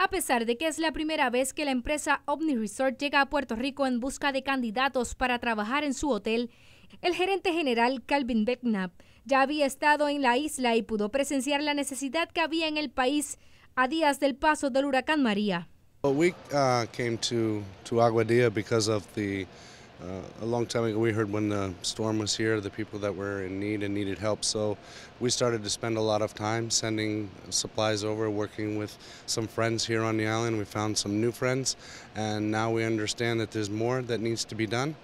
A pesar de que es la primera vez que la empresa Omni Resort llega a Puerto Rico en busca de candidatos para trabajar en su hotel, el gerente general Calvin Becknap ya había estado en la isla y pudo presenciar la necesidad que había en el país a días del paso del huracán María. Uh, Uh, a long time ago, we heard when the uh, storm was here, the people that were in need and needed help. So we started to spend a lot of time sending supplies over, working with some friends here on the island. We found some new friends, and now we understand that there's more that needs to be done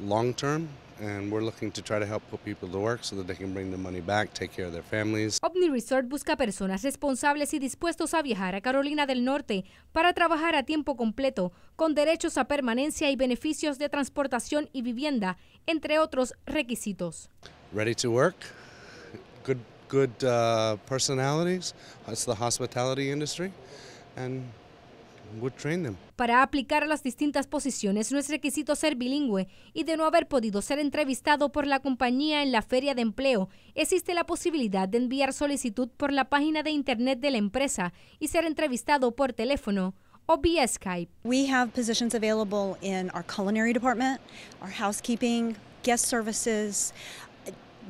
long term and we're looking to try to help put people to work so that they can bring the money back, take care of their families. Omni Resort busca personas responsables y dispuestos a viajar a Carolina del Norte para trabajar a tiempo completo, con derechos a permanencia y beneficios de transportación y vivienda, entre otros requisitos. Ready to work, good good uh, personalities. It's the hospitality industry, and para aplicar a las distintas posiciones no es requisito ser bilingüe y de no haber podido ser entrevistado por la compañía en la feria de empleo, existe la posibilidad de enviar solicitud por la página de internet de la empresa y ser entrevistado por teléfono o vía Skype. We have positions available in our culinary department, our housekeeping, guest services,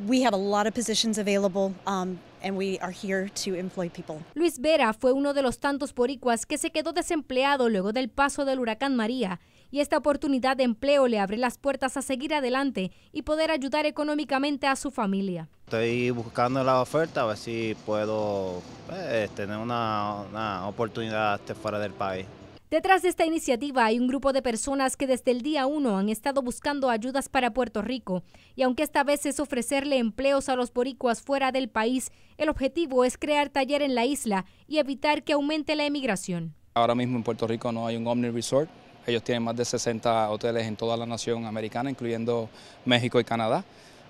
We have a lot of positions available. Um, and we are here to employ people. Luis Vera fue uno de los tantos boricuas que se quedó desempleado luego del paso del huracán María y esta oportunidad de empleo le abre las puertas a seguir adelante y poder ayudar económicamente a su familia. Estoy buscando la oferta a ver si puedo eh, tener una, una oportunidad fuera del país. Detrás de esta iniciativa hay un grupo de personas que desde el día 1 han estado buscando ayudas para Puerto Rico y aunque esta vez es ofrecerle empleos a los boricuas fuera del país, el objetivo es crear taller en la isla y evitar que aumente la emigración. Ahora mismo en Puerto Rico no hay un Omni Resort, ellos tienen más de 60 hoteles en toda la nación americana, incluyendo México y Canadá.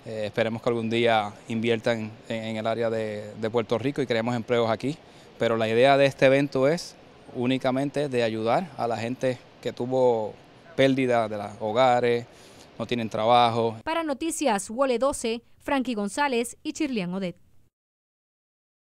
Eh, esperemos que algún día inviertan en, el área de, de Puerto Rico y creemos empleos aquí, pero la idea de este evento es únicamente de ayudar a la gente que tuvo pérdida de los hogares, no tienen trabajo. Para Noticias Wole 12, Frankie González y Chirlian Odet.